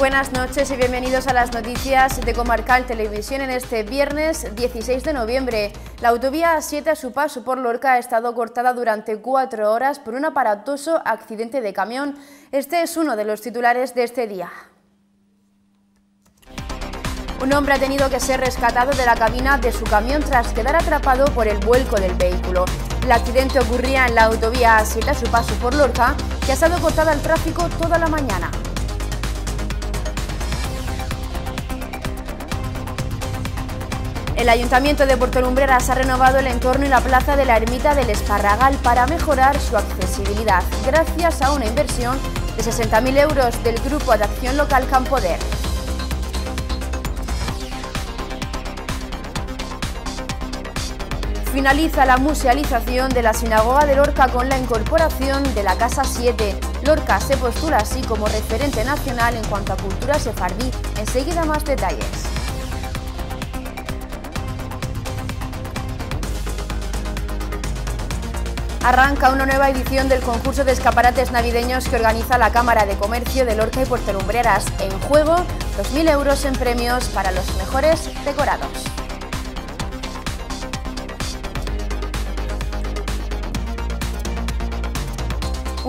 buenas noches y bienvenidos a las noticias de Comarcal Televisión en este viernes 16 de noviembre. La autovía A7 a su paso por Lorca ha estado cortada durante cuatro horas por un aparatoso accidente de camión. Este es uno de los titulares de este día. Un hombre ha tenido que ser rescatado de la cabina de su camión tras quedar atrapado por el vuelco del vehículo. El accidente ocurría en la autovía A7 a su paso por Lorca, que ha estado cortada al tráfico toda la mañana. El Ayuntamiento de Puerto Lumbreras ha renovado el entorno y la plaza de la ermita del Esparragal para mejorar su accesibilidad, gracias a una inversión de 60.000 euros del Grupo de Acción Local Campoder. Finaliza la musealización de la Sinagoga de Lorca con la incorporación de la Casa 7. Lorca se postula así como referente nacional en cuanto a cultura sefardí. Enseguida más detalles. Arranca una nueva edición del concurso de escaparates navideños que organiza la Cámara de Comercio de Lorca y Puerto Lumbreras. En juego, 2.000 euros en premios para los mejores decorados.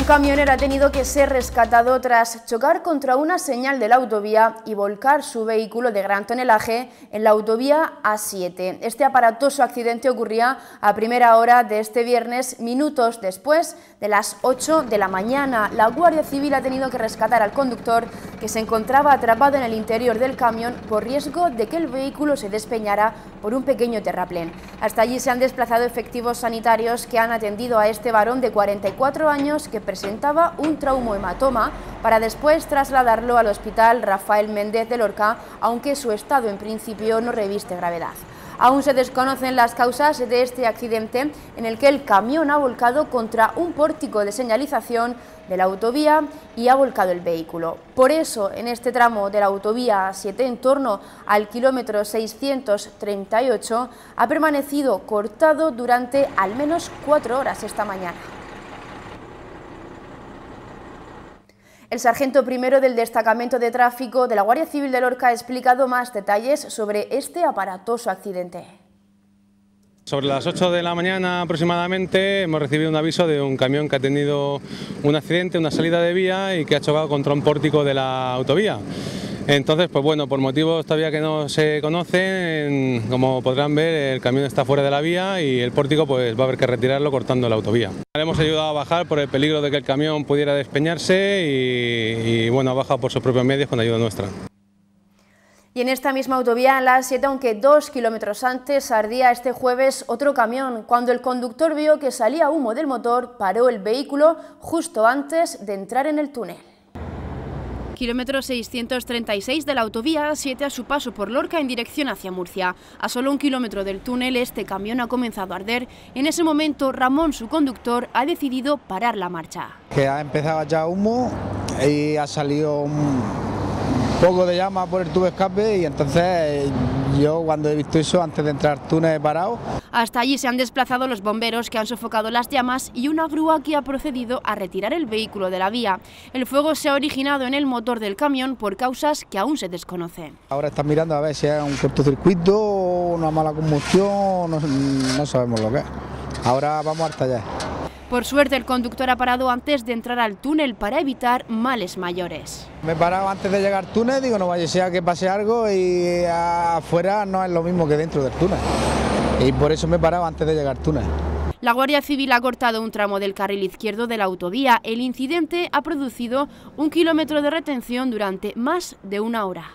Un camionero ha tenido que ser rescatado tras chocar contra una señal de la autovía y volcar su vehículo de gran tonelaje en la autovía A7. Este aparatoso accidente ocurría a primera hora de este viernes, minutos después de las 8 de la mañana. La Guardia Civil ha tenido que rescatar al conductor que se encontraba atrapado en el interior del camión por riesgo de que el vehículo se despeñara por un pequeño terraplén. Hasta allí se han desplazado efectivos sanitarios que han atendido a este varón de 44 años que presentaba un trauma hematoma... para después trasladarlo al hospital Rafael Méndez de Lorca, aunque su estado en principio no reviste gravedad. Aún se desconocen las causas de este accidente en el que el camión ha volcado contra un pórtico de señalización de la autovía y ha volcado el vehículo. Por eso, en este tramo de la autovía 7 en torno al kilómetro 638 ha permanecido cortado durante al menos cuatro horas esta mañana. El sargento primero del destacamento de tráfico de la Guardia Civil de Lorca ha explicado más detalles sobre este aparatoso accidente. Sobre las 8 de la mañana aproximadamente hemos recibido un aviso de un camión que ha tenido un accidente, una salida de vía y que ha chocado contra un pórtico de la autovía. Entonces, pues bueno, por motivos todavía que no se conocen, como podrán ver, el camión está fuera de la vía y el pórtico pues va a haber que retirarlo cortando la autovía. Le hemos ayudado a bajar por el peligro de que el camión pudiera despeñarse y, bueno, ha bajado por sus propios medios con ayuda nuestra. Y en esta misma autovía, en la 7, aunque dos kilómetros antes, ardía este jueves otro camión. Cuando el conductor vio que salía humo del motor, paró el vehículo justo antes de entrar en el túnel kilómetro 636 de la autovía 7 a su paso por Lorca en dirección hacia Murcia. A solo un kilómetro del túnel este camión ha comenzado a arder. En ese momento Ramón, su conductor, ha decidido parar la marcha. Que ha empezado ya humo y ha salido un poco de llama por el tubo escape y entonces yo cuando he visto eso, antes de entrar túnel he parado. Hasta allí se han desplazado los bomberos que han sofocado las llamas y una grúa que ha procedido a retirar el vehículo de la vía. El fuego se ha originado en el motor del camión por causas que aún se desconocen. Ahora están mirando a ver si es un cortocircuito, o una mala combustión, no, sabemos lo que es. Ahora vamos hasta allá. Por suerte el conductor ha parado antes de entrar al túnel para evitar males mayores. Me he parado antes de llegar al túnel, digo no vaya sea que pase algo y eh, afuera no es lo mismo que dentro del túnel. Y por eso me he parado antes de llegar al túnel. La Guardia Civil ha cortado un tramo del carril izquierdo de la autovía. El incidente ha producido un kilómetro de retención durante más de una hora.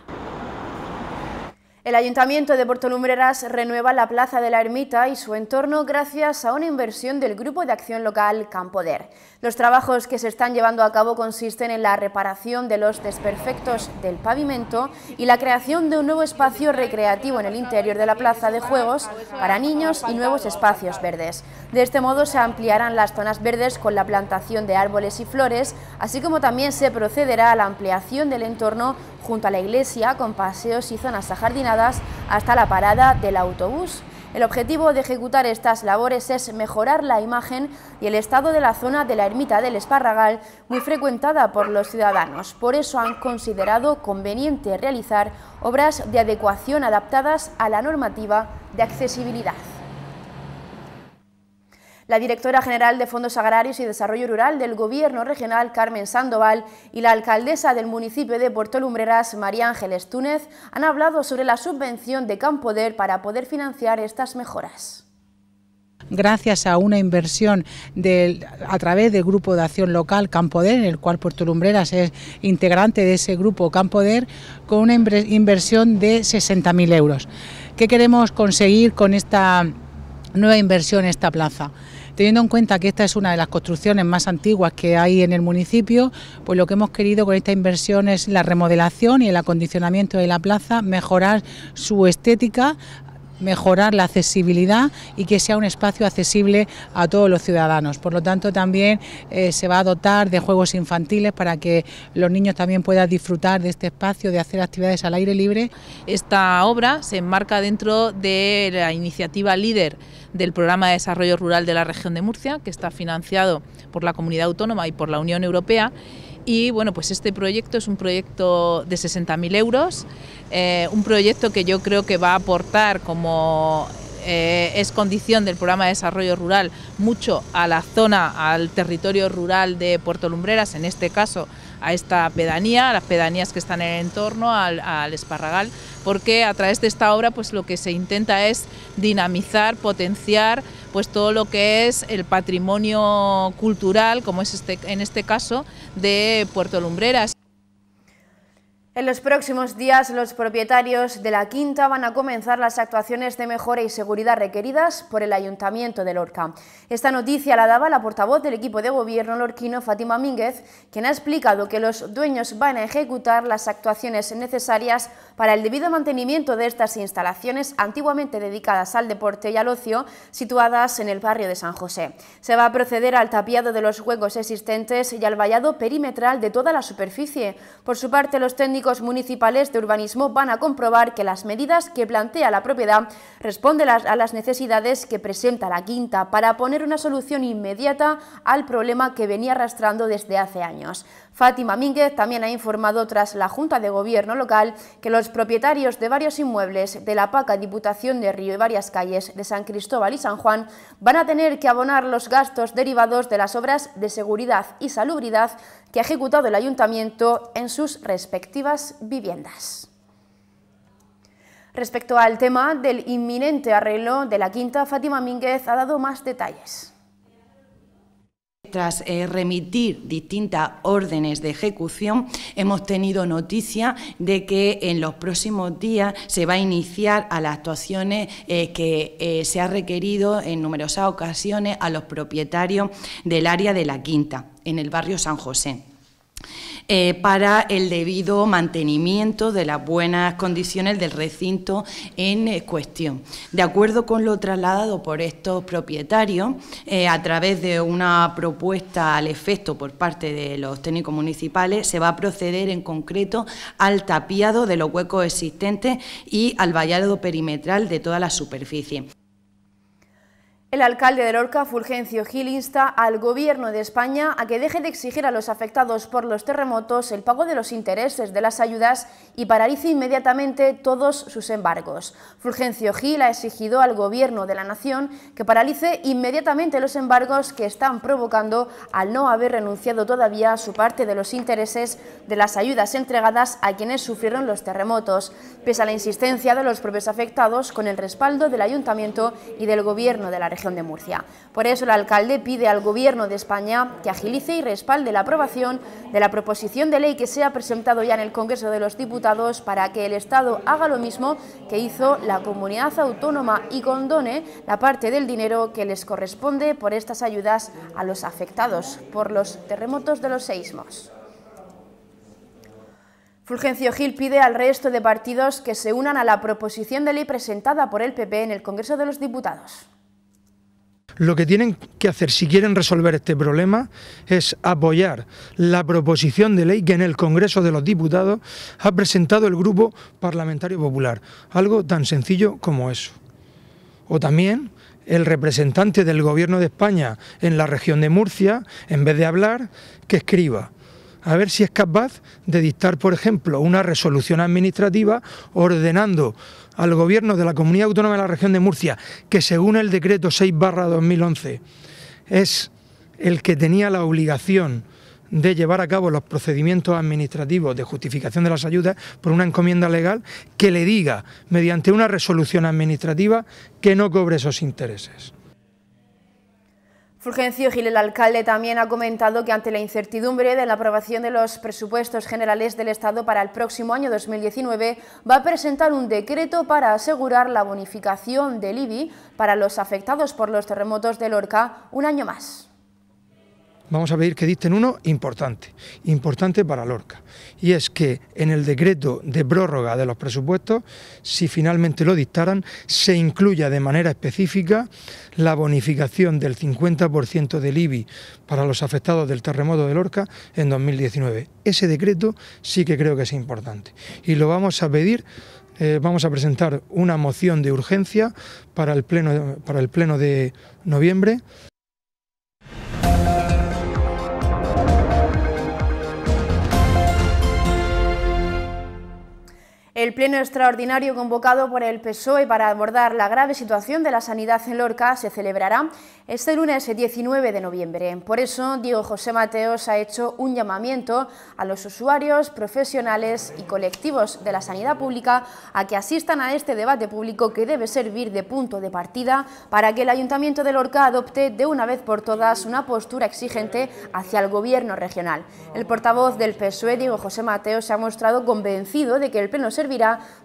El Ayuntamiento de Portolumbreras renueva la plaza de la ermita y su entorno gracias a una inversión del Grupo de Acción Local Campoder. Los trabajos que se están llevando a cabo consisten en la reparación de los desperfectos del pavimento y la creación de un nuevo espacio recreativo en el interior de la plaza de juegos para niños y nuevos espacios verdes. De este modo se ampliarán las zonas verdes con la plantación de árboles y flores, así como también se procederá a la ampliación del entorno junto a la iglesia con paseos y zonas ajardinadas hasta la parada del autobús. El objetivo de ejecutar estas labores es mejorar la imagen y el estado de la zona de la ermita del Esparragal, muy frecuentada por los ciudadanos. Por eso han considerado conveniente realizar obras de adecuación adaptadas a la normativa de accesibilidad. La directora general de Fondos Agrarios y Desarrollo Rural del Gobierno Regional, Carmen Sandoval, y la alcaldesa del municipio de Puerto Lumbreras, María Ángeles Túnez, han hablado sobre la subvención de Campoder para poder financiar estas mejoras gracias a una inversión a través del Grupo de Acción Local Campoder, en el cual Puerto Lumbreras es integrante de ese grupo Campoder, con una inversión de 60.000 euros. ¿Qué queremos conseguir con esta nueva inversión en esta plaza? Teniendo en cuenta que esta es una de las construcciones más antiguas que hay en el municipio, pues lo que hemos querido con esta inversión es la remodelación y el acondicionamiento de la plaza, mejorar su estética, mejorar la accesibilidad y que sea un espacio accesible a todos los ciudadanos. Por lo tanto, también eh, se va a dotar de juegos infantiles para que los niños también puedan disfrutar de este espacio, de hacer actividades al aire libre. Esta obra se enmarca dentro de la iniciativa líder del Programa de Desarrollo Rural de la Región de Murcia, que está financiado por la Comunidad Autónoma y por la Unión Europea. Y bueno, pues este proyecto es un proyecto de 60.000 euros, eh, un proyecto que yo creo que va a aportar como eh, es condición del programa de desarrollo rural mucho a la zona, al territorio rural de Puerto Lumbreras, en este caso a esta pedanía, a las pedanías que están en el entorno, al, al Esparragal, porque a través de esta obra pues lo que se intenta es dinamizar, potenciar pues todo lo que es el patrimonio cultural, como es este, en este caso de Puerto Lumbreras. En los próximos días, los propietarios de la Quinta van a comenzar las actuaciones de mejora y seguridad requeridas por el Ayuntamiento de Lorca. Esta noticia la daba la portavoz del equipo de gobierno lorquino, Fátima Mínguez, quien ha explicado que los dueños van a ejecutar las actuaciones necesarias para el debido mantenimiento de estas instalaciones antiguamente dedicadas al deporte y al ocio, situadas en el barrio de San José. Se va a proceder al tapiado de los huecos existentes y al vallado perimetral de toda la superficie. Por su parte, los técnicos municipales de urbanismo van a comprobar que las medidas que plantea la propiedad responden a las necesidades que presenta la quinta para poner una solución inmediata al problema que venía arrastrando desde hace años. Fátima Mínguez también ha informado tras la Junta de Gobierno local que los propietarios de varios inmuebles de la PACA Diputación de Río y varias calles de San Cristóbal y San Juan van a tener que abonar los gastos derivados de las obras de seguridad y salubridad que ha ejecutado el Ayuntamiento en sus respectivas viviendas. Respecto al tema del inminente arreglo de la quinta, Fátima Mínguez ha dado más detalles tras eh, remitir distintas órdenes de ejecución, hemos tenido noticia de que en los próximos días se va a iniciar a las actuaciones eh, que eh, se ha requerido en numerosas ocasiones a los propietarios del área de la Quinta, en el barrio San José. Eh, para el debido mantenimiento de las buenas condiciones del recinto en eh, cuestión. De acuerdo con lo trasladado por estos propietarios, eh, a través de una propuesta al efecto por parte de los técnicos municipales, se va a proceder en concreto al tapiado de los huecos existentes y al vallado perimetral de toda la superficie. El alcalde de Lorca, Fulgencio Gil, insta al Gobierno de España a que deje de exigir a los afectados por los terremotos el pago de los intereses de las ayudas y paralice inmediatamente todos sus embargos. Fulgencio Gil ha exigido al Gobierno de la Nación que paralice inmediatamente los embargos que están provocando al no haber renunciado todavía a su parte de los intereses de las ayudas entregadas a quienes sufrieron los terremotos, pese a la insistencia de los propios afectados con el respaldo del Ayuntamiento y del Gobierno de la República de Murcia. Por eso el alcalde pide al Gobierno de España que agilice y respalde la aprobación de la proposición de ley que se ha presentado ya en el Congreso de los Diputados para que el Estado haga lo mismo que hizo la comunidad autónoma y condone la parte del dinero que les corresponde por estas ayudas a los afectados por los terremotos de los seismos. Fulgencio Gil pide al resto de partidos que se unan a la proposición de ley presentada por el PP en el Congreso de los Diputados. Lo que tienen que hacer si quieren resolver este problema es apoyar la proposición de ley que en el Congreso de los Diputados ha presentado el Grupo Parlamentario Popular. Algo tan sencillo como eso. O también el representante del Gobierno de España en la región de Murcia, en vez de hablar, que escriba a ver si es capaz de dictar, por ejemplo, una resolución administrativa ordenando al Gobierno de la Comunidad Autónoma de la Región de Murcia, que según el decreto 6-2011 es el que tenía la obligación de llevar a cabo los procedimientos administrativos de justificación de las ayudas por una encomienda legal que le diga, mediante una resolución administrativa, que no cobre esos intereses. Fulgencio Gil, el alcalde, también ha comentado que ante la incertidumbre de la aprobación de los presupuestos generales del Estado para el próximo año 2019, va a presentar un decreto para asegurar la bonificación del IBI para los afectados por los terremotos de Lorca un año más vamos a pedir que dicten uno importante, importante para Lorca, y es que en el decreto de prórroga de los presupuestos, si finalmente lo dictaran, se incluya de manera específica la bonificación del 50% del IBI para los afectados del terremoto de Lorca en 2019. Ese decreto sí que creo que es importante y lo vamos a pedir eh, vamos a presentar una moción de urgencia para el pleno, para el pleno de noviembre. El pleno extraordinario convocado por el PSOE para abordar la grave situación de la sanidad en Lorca se celebrará este lunes 19 de noviembre. Por eso, Diego José Mateos ha hecho un llamamiento a los usuarios, profesionales y colectivos de la sanidad pública a que asistan a este debate público que debe servir de punto de partida para que el Ayuntamiento de Lorca adopte de una vez por todas una postura exigente hacia el Gobierno regional. El portavoz del PSOE, Diego José Mateos, se ha mostrado convencido de que el pleno servicio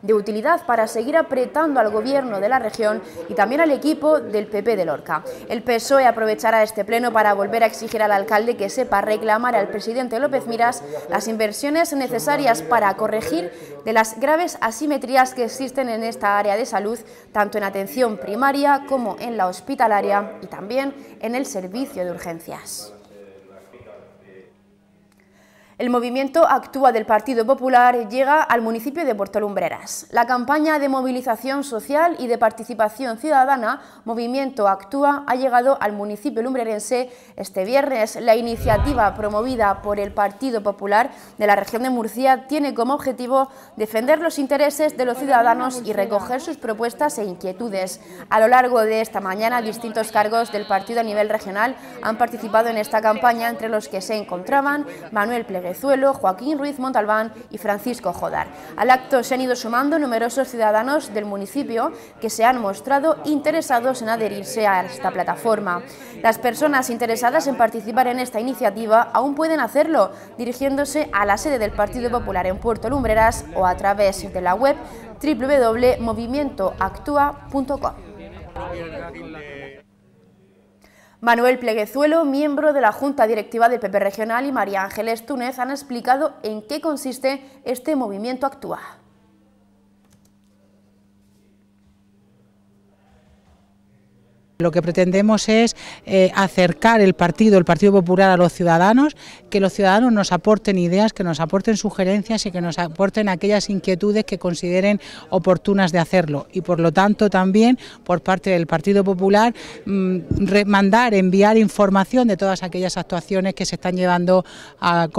de utilidad para seguir apretando al gobierno de la región y también al equipo del PP de Lorca. El PSOE aprovechará este pleno para volver a exigir al alcalde que sepa reclamar al presidente López Miras las inversiones necesarias para corregir de las graves asimetrías que existen en esta área de salud, tanto en atención primaria como en la hospitalaria y también en el servicio de urgencias. El movimiento Actúa del Partido Popular llega al municipio de Portolumbreras. La campaña de movilización social y de participación ciudadana Movimiento Actúa ha llegado al municipio lumbrerense este viernes. La iniciativa promovida por el Partido Popular de la región de Murcia tiene como objetivo defender los intereses de los ciudadanos y recoger sus propuestas e inquietudes. A lo largo de esta mañana, distintos cargos del partido a nivel regional han participado en esta campaña, entre los que se encontraban Manuel Pleguer Joaquín Ruiz Montalbán y Francisco Jodar. Al acto se han ido sumando numerosos ciudadanos del municipio que se han mostrado interesados en adherirse a esta plataforma. Las personas interesadas en participar en esta iniciativa aún pueden hacerlo dirigiéndose a la sede del Partido Popular en Puerto Lumbreras o a través de la web www.movimientoactua.com. Manuel Pleguezuelo, miembro de la Junta Directiva del PP Regional, y María Ángeles Túnez han explicado en qué consiste este movimiento actual. Lo que pretendemos es eh, acercar el partido, el Partido Popular a los ciudadanos, que los ciudadanos nos aporten ideas, que nos aporten sugerencias y que nos aporten aquellas inquietudes que consideren oportunas de hacerlo. Y por lo tanto también por parte del Partido Popular mm, mandar, enviar información de todas aquellas actuaciones que se están llevando al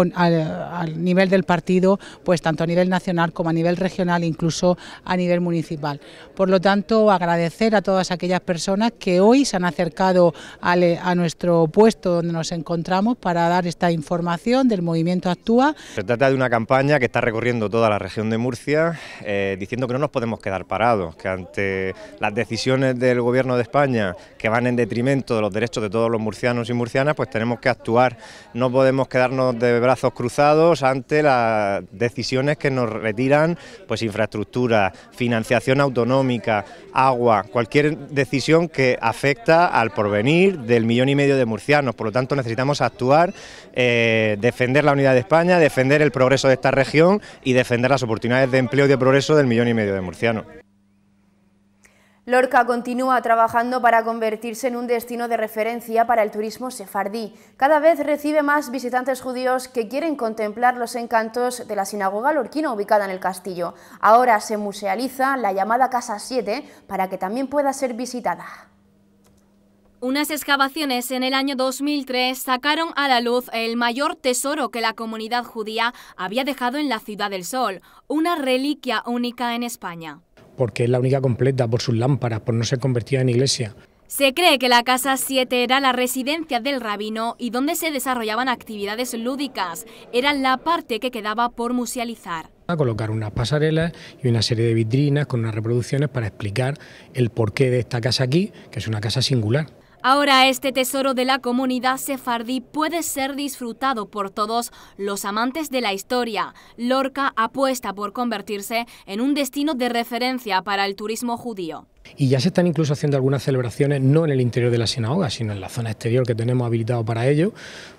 nivel del partido, pues tanto a nivel nacional como a nivel regional, incluso a nivel municipal. Por lo tanto, agradecer a todas aquellas personas que hoy hoy se han acercado eh, a nuestro puesto donde nos encontramos para dar esta información del movimiento Actúa. Se trata de una campaña que está recorriendo toda la región de Murcia, eh, diciendo que no nos podemos quedar parados, que ante las decisiones del Gobierno de España que van en detrimento de los derechos de todos los murcianos y murcianas, pues tenemos que actuar. No podemos quedarnos de brazos cruzados ante las decisiones que nos retiran pues infraestructura, financiación autonómica, agua, cualquier decisión que afecte afecta al porvenir del millón y medio de murcianos. Por lo tanto, necesitamos actuar, eh, defender la unidad de España, defender el progreso de esta región y defender las oportunidades de empleo y de progreso del millón y medio de murcianos. Lorca continúa trabajando para convertirse en un destino de referencia para el turismo sefardí. Cada vez recibe más visitantes judíos que quieren contemplar los encantos de la sinagoga lorquina ubicada en el castillo. Ahora se musealiza la llamada Casa 7 para que también pueda ser visitada. Unas excavaciones en el año 2003 sacaron a la luz el mayor tesoro que la comunidad judía había dejado en la Ciudad del Sol, una reliquia única en España. Porque es la única completa por sus lámparas, por no ser convertida en iglesia. Se cree que la Casa 7 era la residencia del rabino y donde se desarrollaban actividades lúdicas. Era la parte que quedaba por musealizar. A colocar unas pasarelas y una serie de vitrinas con unas reproducciones para explicar el porqué de esta casa aquí, que es una casa singular. Ahora este tesoro de la comunidad sefardí puede ser disfrutado por todos los amantes de la historia. Lorca apuesta por convertirse en un destino de referencia para el turismo judío. Y ya se están incluso haciendo algunas celebraciones, no en el interior de la sinagoga, sino en la zona exterior que tenemos habilitado para ello.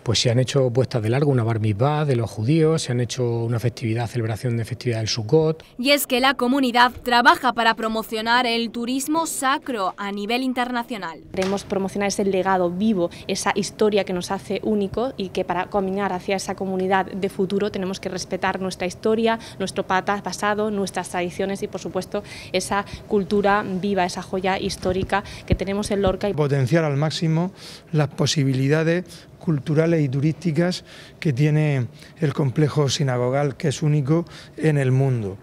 Pues se han hecho puestas de largo una bar mitzvah de los judíos, se han hecho una festividad, celebración de festividad del Sukkot. Y es que la comunidad trabaja para promocionar el turismo sacro a nivel internacional. Queremos promocionar ese legado vivo, esa historia que nos hace único y que para caminar hacia esa comunidad de futuro tenemos que respetar nuestra historia, nuestro pasado, nuestras tradiciones y por supuesto esa cultura viva esa joya histórica que tenemos en Lorca. y Potenciar al máximo las posibilidades culturales y turísticas que tiene el complejo sinagogal, que es único en el mundo.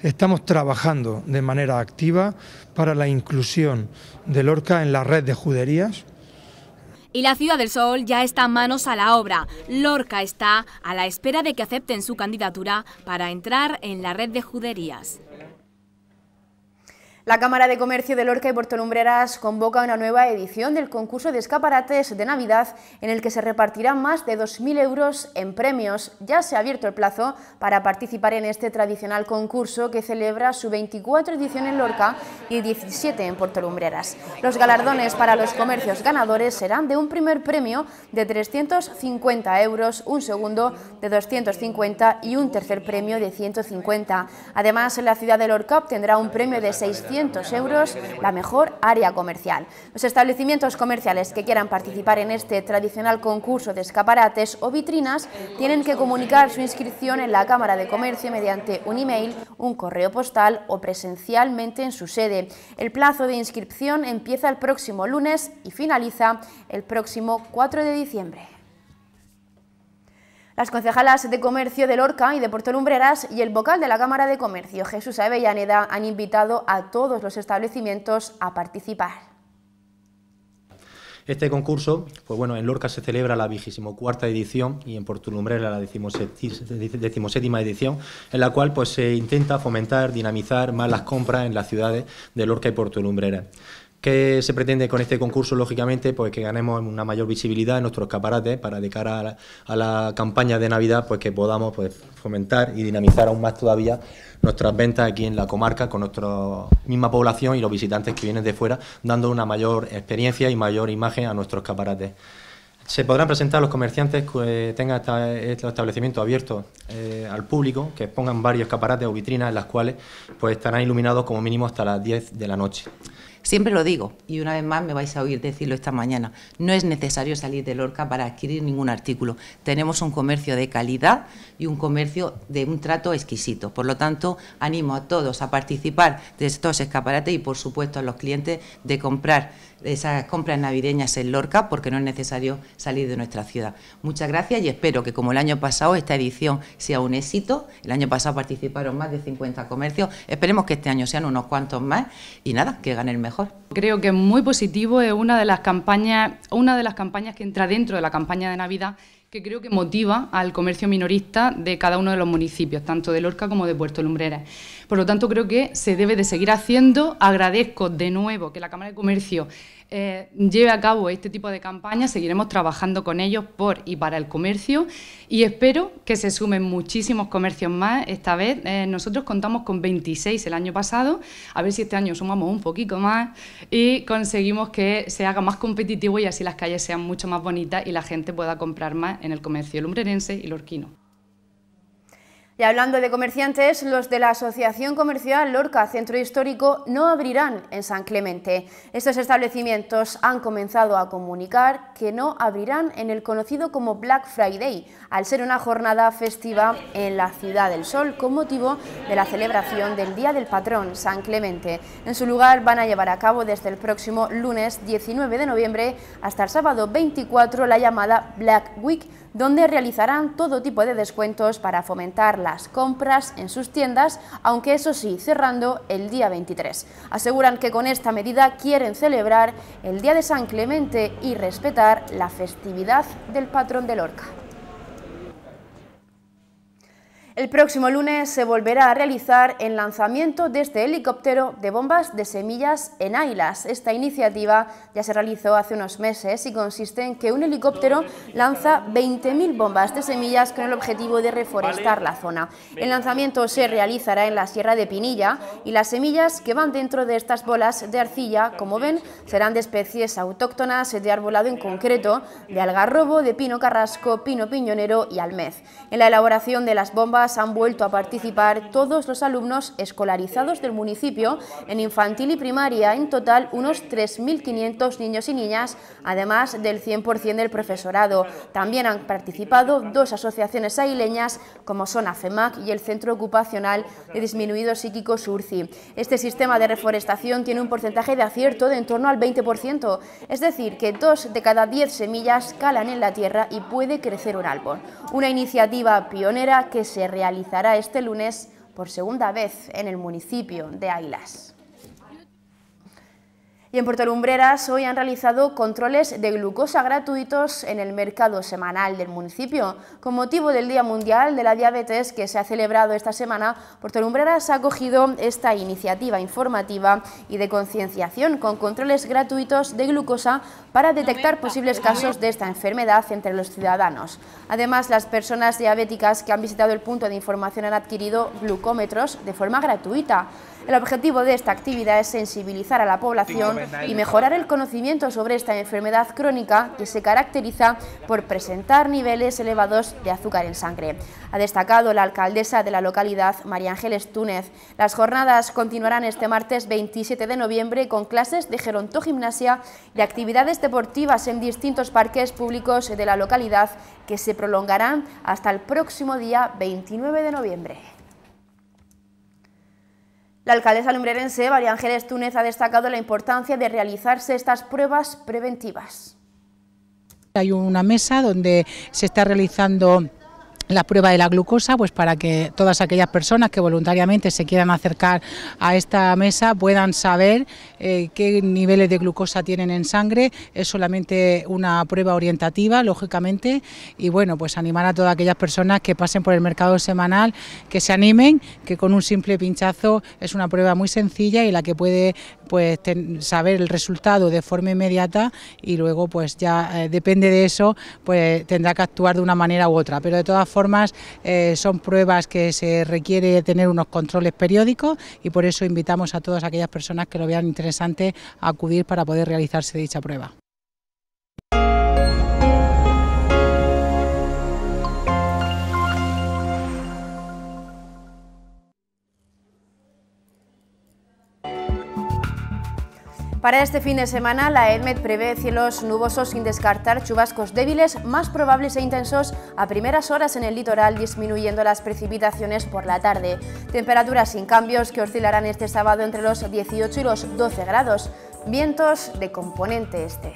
Estamos trabajando de manera activa para la inclusión de Lorca en la red de juderías, y la Ciudad del Sol ya está manos a la obra. Lorca está a la espera de que acepten su candidatura para entrar en la red de juderías. La Cámara de Comercio de Lorca y Portolumbreras convoca una nueva edición del concurso de escaparates de Navidad en el que se repartirán más de 2.000 euros en premios. Ya se ha abierto el plazo para participar en este tradicional concurso que celebra su 24 edición en Lorca y 17 en Portolumbreras. Los galardones para los comercios ganadores serán de un primer premio de 350 euros, un segundo de 250 y un tercer premio de 150. Además, en la ciudad de Lorca obtendrá un premio de 600 euros la mejor área comercial. Los establecimientos comerciales que quieran participar en este tradicional concurso de escaparates o vitrinas tienen que comunicar su inscripción en la Cámara de Comercio mediante un email, un correo postal o presencialmente en su sede. El plazo de inscripción empieza el próximo lunes y finaliza el próximo 4 de diciembre. Las concejalas de Comercio de Lorca y de Puerto Lumbreras y el vocal de la Cámara de Comercio, Jesús Avellaneda, han invitado a todos los establecimientos a participar. Este concurso, pues bueno, en Lorca se celebra la vigésimo cuarta edición y en lumbrera la decimoséptima edición, en la cual pues se intenta fomentar, dinamizar más las compras en las ciudades de Lorca y Lumbrera. ¿Qué se pretende con este concurso? Lógicamente, pues que ganemos una mayor visibilidad en nuestros escaparates para de cara a la, campaña de Navidad, pues que podamos pues, fomentar y dinamizar aún más todavía nuestras ventas aquí en la comarca con nuestra misma población y los visitantes que vienen de fuera, dando una mayor experiencia y mayor imagen a nuestros escaparates. Se podrán presentar los comerciantes que tengan estos este establecimientos abiertos eh, al público, que pongan varios escaparates o vitrinas en las cuales pues, estarán iluminados como mínimo hasta las 10 de la noche. Siempre lo digo, y una vez más me vais a oír decirlo esta mañana, no es necesario salir de Lorca para adquirir ningún artículo. Tenemos un comercio de calidad y un comercio de un trato exquisito. Por lo tanto, animo a todos a participar de estos escaparates y, por supuesto, a los clientes de comprar esas compras navideñas en Lorca porque no es necesario salir de nuestra ciudad. Muchas gracias y espero que como el año pasado esta edición sea un éxito. El año pasado participaron más de 50 comercios. Esperemos que este año sean unos cuantos más y nada, que gane el mejor. Creo que es muy positivo, es una de las campañas, una de las campañas que entra dentro de la campaña de Navidad que creo que motiva al comercio minorista de cada uno de los municipios, tanto de Lorca como de Puerto Lumbreras. Por lo tanto, creo que se debe de seguir haciendo. Agradezco de nuevo que la Cámara de Comercio eh, lleve a cabo este tipo de campañas. Seguiremos trabajando con ellos por y para el comercio y espero que se sumen muchísimos comercios más. Esta vez eh, nosotros contamos con 26 el año pasado, a ver si este año sumamos un poquito más y conseguimos que se haga más competitivo y así las calles sean mucho más bonitas y la gente pueda comprar más en el comercio lumbrerense y lorquino. Y hablando de comerciantes, los de la Asociación Comercial Lorca Centro Histórico no abrirán en San Clemente. Estos establecimientos han comenzado a comunicar que no abrirán en el conocido como Black Friday, al ser una jornada festiva en la Ciudad del Sol con motivo de la celebración del Día del Patrón San Clemente. En su lugar van a llevar a cabo desde el próximo lunes 19 de noviembre hasta el sábado 24 la llamada Black Week donde realizarán todo tipo de descuentos para fomentar las compras en sus tiendas, aunque eso sí, cerrando el día 23. Aseguran que con esta medida quieren celebrar el Día de San Clemente y respetar la festividad del patrón de Lorca. El próximo lunes se volverá a realizar el lanzamiento de este helicóptero de bombas de semillas en Ailas. Esta iniciativa ya se realizó hace unos meses y consiste en que un helicóptero lanza 20.000 bombas de semillas con el objetivo de reforestar la zona. El lanzamiento se realizará en la Sierra de Pinilla y las semillas que van dentro de estas bolas de arcilla, como ven, serán de especies autóctonas de arbolado en concreto, de algarrobo, de pino carrasco, pino piñonero y almez. En la elaboración de las bombas han vuelto a participar todos los alumnos escolarizados del municipio en infantil y primaria, en total unos 3.500 niños y niñas, además del 100% del profesorado. También han participado dos asociaciones aileñas como son AFEMAC y el Centro Ocupacional de Disminuidos Psíquicos URCI. Este sistema de reforestación tiene un porcentaje de acierto de en torno al 20%, es decir, que dos de cada diez semillas calan en la tierra y puede crecer un árbol. Una iniciativa pionera que se realizará este lunes por segunda vez en el municipio de Ailas. Y en Puerto Lumbreras hoy han realizado controles de glucosa gratuitos en el mercado semanal del municipio. Con motivo del Día Mundial de la Diabetes que se ha celebrado esta semana, Puerto Lumbreras ha acogido esta iniciativa informativa y de concienciación con controles gratuitos de glucosa para detectar posibles casos de esta enfermedad entre los ciudadanos. Además, las personas diabéticas que han visitado el punto de información han adquirido glucómetros de forma gratuita. El objetivo de esta actividad es sensibilizar a la población y mejorar el conocimiento sobre esta enfermedad crónica que se caracteriza por presentar niveles elevados de azúcar en sangre. Ha destacado la alcaldesa de la localidad, María Ángeles Túnez. Las jornadas continuarán este martes 27 de noviembre con clases de gerontogimnasia y actividades deportivas en distintos parques públicos de la localidad que se prolongarán hasta el próximo día 29 de noviembre. La alcaldesa lumbrerense María Ángeles Túnez ha destacado la importancia de realizarse estas pruebas preventivas. Hay una mesa donde se está realizando la prueba de la glucosa, pues para que todas aquellas personas que voluntariamente se quieran acercar a esta mesa puedan saber eh, qué niveles de glucosa tienen en sangre. Es solamente una prueba orientativa, lógicamente, y bueno, pues animar a todas aquellas personas que pasen por el mercado semanal, que se animen, que con un simple pinchazo es una prueba muy sencilla y la que puede pues saber el resultado de forma inmediata y luego pues ya eh, depende de eso, pues tendrá que actuar de una manera u otra, pero de todas formas, eh, son pruebas que se requiere tener unos controles periódicos y por eso invitamos a todas aquellas personas que lo vean interesante a acudir para poder realizarse dicha prueba. Para este fin de semana, la EMED prevé cielos nubosos sin descartar chubascos débiles más probables e intensos a primeras horas en el litoral, disminuyendo las precipitaciones por la tarde. Temperaturas sin cambios que oscilarán este sábado entre los 18 y los 12 grados. Vientos de componente este.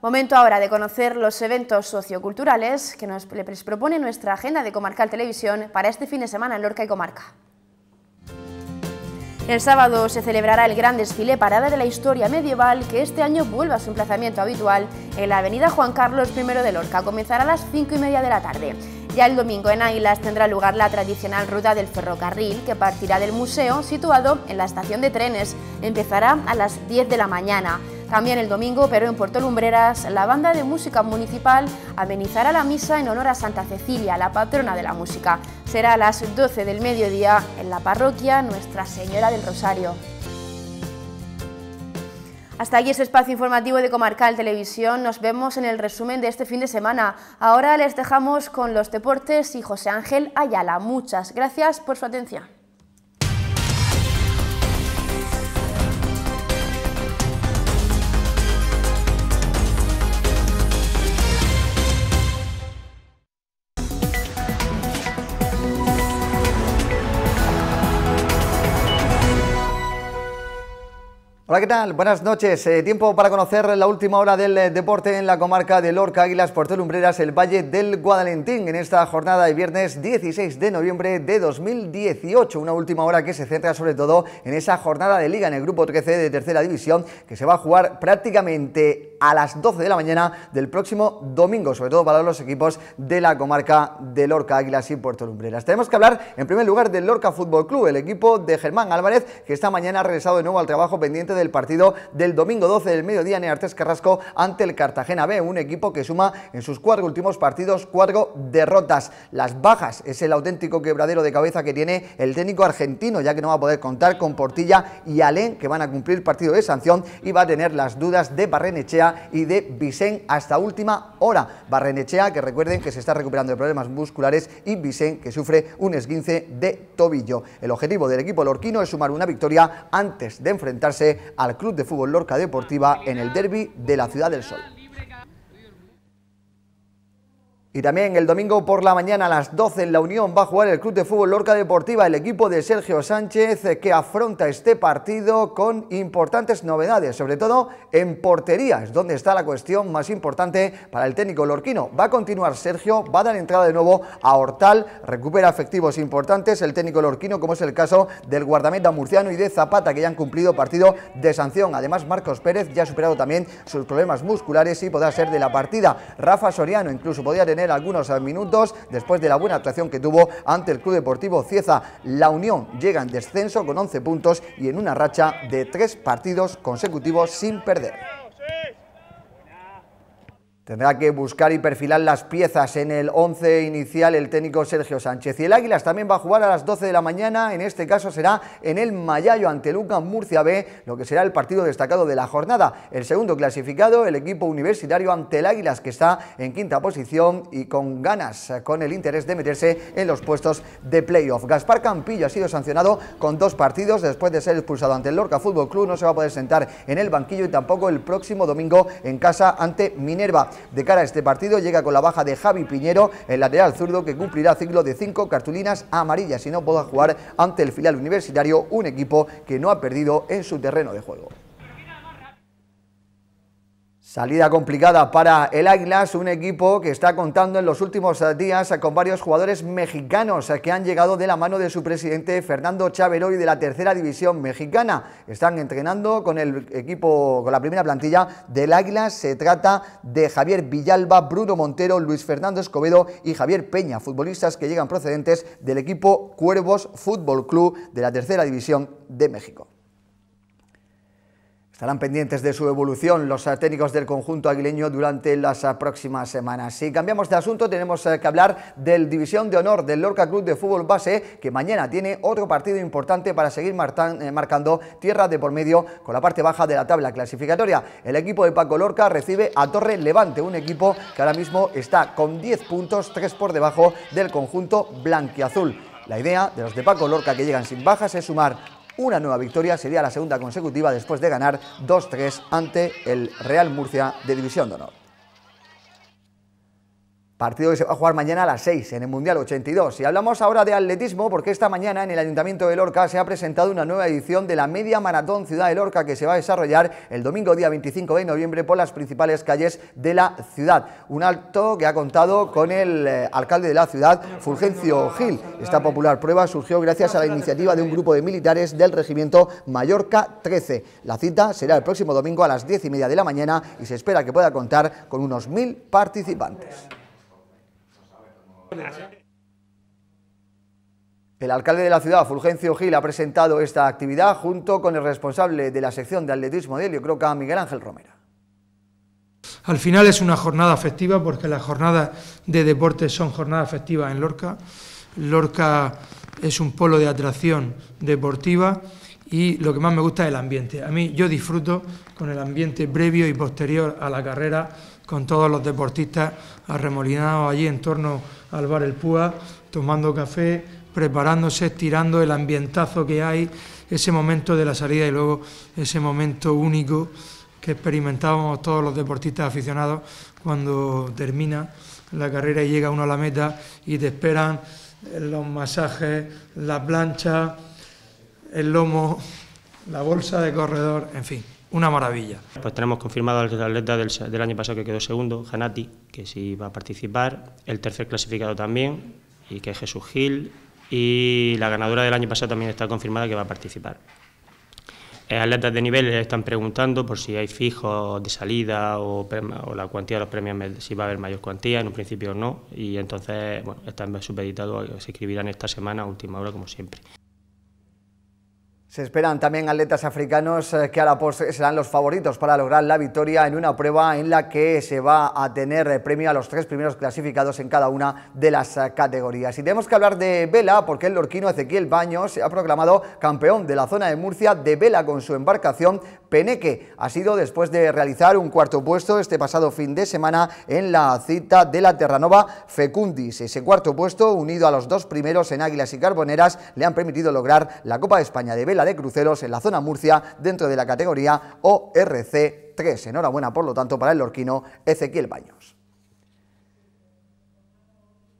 Momento ahora de conocer los eventos socioculturales que nos propone nuestra agenda de Comarcal Televisión para este fin de semana en Lorca y Comarca. El sábado se celebrará el gran desfile Parada de la Historia Medieval, que este año vuelve a su emplazamiento habitual en la avenida Juan Carlos I de Lorca. Comenzará a las 5 y media de la tarde. Ya el domingo en Águilas tendrá lugar la tradicional ruta del ferrocarril que partirá del museo situado en la estación de trenes. Empezará a las 10 de la mañana. También el domingo, pero en Puerto Lumbreras, la banda de música municipal amenizará la misa en honor a Santa Cecilia, la patrona de la música. Será a las 12 del mediodía en la parroquia Nuestra Señora del Rosario. Hasta aquí este espacio informativo de Comarcal Televisión. Nos vemos en el resumen de este fin de semana. Ahora les dejamos con los deportes y José Ángel Ayala. Muchas gracias por su atención. Hola, ¿qué tal? Buenas noches. Eh, tiempo para conocer la última hora del eh, deporte en la comarca de Lorca, Águilas, Puerto Lumbreras, el Valle del Guadalentín, en esta jornada de viernes 16 de noviembre de 2018. Una última hora que se centra sobre todo en esa jornada de liga en el Grupo 13 de Tercera División, que se va a jugar prácticamente a las 12 de la mañana del próximo domingo, sobre todo para los equipos de la comarca de Lorca, Águilas y Puerto Lumbreras. Tenemos que hablar en primer lugar del Lorca Fútbol Club, el equipo de Germán Álvarez, que esta mañana ha regresado de nuevo al trabajo pendiente del partido del domingo 12 del mediodía en Artes Carrasco ante el Cartagena B, un equipo que suma en sus cuatro últimos partidos cuatro derrotas. Las bajas es el auténtico quebradero de cabeza que tiene el técnico argentino, ya que no va a poder contar con Portilla y Alén, que van a cumplir partido de sanción y va a tener las dudas de Barrenechea y de Vicent hasta última hora. Barrenechea, que recuerden que se está recuperando de problemas musculares, y Vicent, que sufre un esguince de tobillo. El objetivo del equipo lorquino es sumar una victoria antes de enfrentarse al Club de Fútbol Lorca Deportiva en el derby de la Ciudad del Sol. Y también el domingo por la mañana a las 12 en La Unión va a jugar el Club de Fútbol Lorca Deportiva, el equipo de Sergio Sánchez, eh, que afronta este partido con importantes novedades, sobre todo en portería, es donde está la cuestión más importante para el técnico lorquino. Va a continuar Sergio, va a dar entrada de nuevo a Hortal, recupera efectivos importantes el técnico lorquino, como es el caso del guardameta murciano y de Zapata, que ya han cumplido partido de sanción. Además, Marcos Pérez ya ha superado también sus problemas musculares y podrá ser de la partida. Rafa Soriano incluso podría tener algunos minutos después de la buena actuación que tuvo ante el Club Deportivo Cieza. La Unión llega en descenso con 11 puntos y en una racha de tres partidos consecutivos sin perder. Tendrá que buscar y perfilar las piezas en el 11 inicial el técnico Sergio Sánchez. Y el Águilas también va a jugar a las 12 de la mañana, en este caso será en el Mayayo ante Lucas Murcia B, lo que será el partido destacado de la jornada. El segundo clasificado, el equipo universitario ante el Águilas, que está en quinta posición y con ganas, con el interés de meterse en los puestos de playoff. Gaspar Campillo ha sido sancionado con dos partidos después de ser expulsado ante el Lorca Fútbol Club. No se va a poder sentar en el banquillo y tampoco el próximo domingo en casa ante Minerva de cara a este partido. Llega con la baja de Javi Piñero, el lateral zurdo, que cumplirá ciclo de cinco cartulinas amarillas y no podrá jugar ante el filial universitario, un equipo que no ha perdido en su terreno de juego. Salida complicada para el Águilas, un equipo que está contando en los últimos eh, días con varios jugadores mexicanos eh, que han llegado de la mano de su presidente Fernando y de la tercera división mexicana. Están entrenando con el equipo, con la primera plantilla del Águilas. Se trata de Javier Villalba, Bruno Montero, Luis Fernando Escobedo y Javier Peña, futbolistas que llegan procedentes del equipo Cuervos Fútbol Club de la tercera división de México. Estarán pendientes de su evolución los eh, técnicos del conjunto aguileño durante las eh, próximas semanas. Si cambiamos de asunto, tenemos eh, que hablar del División de Honor del Lorca Club de Fútbol Base, que mañana tiene otro partido importante para seguir marcando tierra de por medio con la parte baja de la tabla clasificatoria. El equipo de Paco Lorca recibe a Torre Levante, un equipo que ahora mismo está con 10 puntos, 3 por debajo del conjunto blanquiazul. La idea de los de Paco Lorca que llegan sin bajas es sumar una nueva victoria sería la segunda consecutiva después de ganar 2-3 ante el Real Murcia de División de Honor. Partido que se va a jugar mañana a las 6 en el Mundial 82. Y hablamos ahora de atletismo porque esta mañana en el Ayuntamiento de Lorca se ha presentado una nueva edición de la Media Maratón Ciudad de Lorca que se va a desarrollar el domingo día 25 de noviembre por las principales calles de la ciudad. Un alto que ha contado con el eh, alcalde de la ciudad, Fulgencio Gil. Esta popular prueba surgió gracias a la iniciativa de un grupo de militares del Regimiento Mallorca 13. La cita será el próximo domingo a las 10 y media de la mañana y se espera que pueda contar con unos mil participantes. El alcalde de la ciudad, Fulgencio Gil, ha presentado esta actividad junto con el responsable de la sección de atletismo de creo Croca, Miguel Ángel Romera. Al final es una jornada festiva porque las jornadas de deporte son jornadas festivas en Lorca. Lorca es un polo de atracción deportiva y lo que más me gusta es el ambiente. A mí yo disfruto con el ambiente previo y posterior a la carrera con todos los deportistas arremolinados allí en torno al bar El Púa, tomando café, preparándose, estirando el ambientazo que hay, ese momento de la salida y luego ese momento único que experimentábamos todos los deportistas aficionados cuando termina la carrera y llega uno a la meta y te esperan los masajes, la plancha, el lomo, la bolsa de corredor, en fin una maravilla. Pues tenemos confirmado al atleta del, del año pasado que quedó segundo, Janati, que sí va a participar, el tercer clasificado también, y que es Jesús Gil, y la ganadora del año pasado también está confirmada que va a participar. Eh, atletas de nivel están preguntando por si hay fijos de salida o, la cuantía de los premios, si va a haber mayor cuantía, en un principio no, y entonces bueno, están supeditados, se escribirán esta semana última hora como siempre. Se esperan también atletas africanos eh, que ahora pues, serán los favoritos para lograr la victoria en una prueba en la que se va a tener eh, premio a los tres primeros clasificados en cada una de las eh, categorías. Y tenemos que hablar de vela porque el lorquino Ezequiel Baño se ha proclamado campeón de la zona de Murcia de vela con su embarcación Peneque. Ha sido después de realizar un cuarto puesto este pasado fin de semana en la cita de la Terranova Fecundis. Ese cuarto puesto, unido a los dos primeros en Águilas y Carboneras, le han permitido lograr la Copa de España de vela de cruceros en la zona Murcia dentro de la categoría ORC 3. Enhorabuena, por lo tanto, para el lorquino Ezequiel Baños.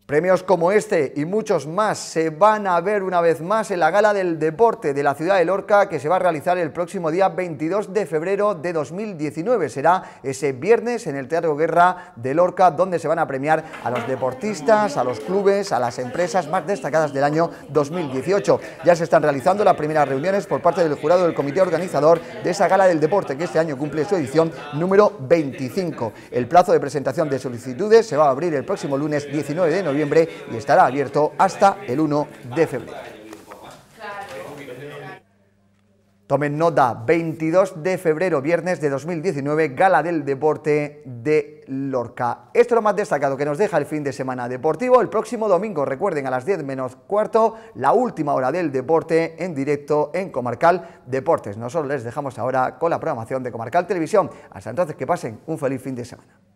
Premios como este y muchos más se van a ver una vez más en la Gala del Deporte de la ciudad de Lorca que se va a realizar el próximo día 22 de febrero de 2019. Será ese viernes en el Teatro Guerra de Lorca donde se van a premiar a los deportistas, a los clubes, a las empresas más destacadas del año 2018. Ya se están realizando las primeras reuniones por parte del jurado del comité organizador de esa Gala del Deporte que este año cumple su edición número 25. El plazo de presentación de solicitudes se va a abrir el próximo lunes 19 de noviembre y estará abierto hasta el 1 de febrero. Tomen nota, 22 de febrero, viernes de 2019, Gala del Deporte de Lorca. Esto es lo más destacado que nos deja el fin de semana deportivo. El próximo domingo, recuerden, a las 10 menos cuarto, la última hora del deporte en directo en Comarcal Deportes. Nosotros les dejamos ahora con la programación de Comarcal Televisión. Hasta entonces, que pasen un feliz fin de semana.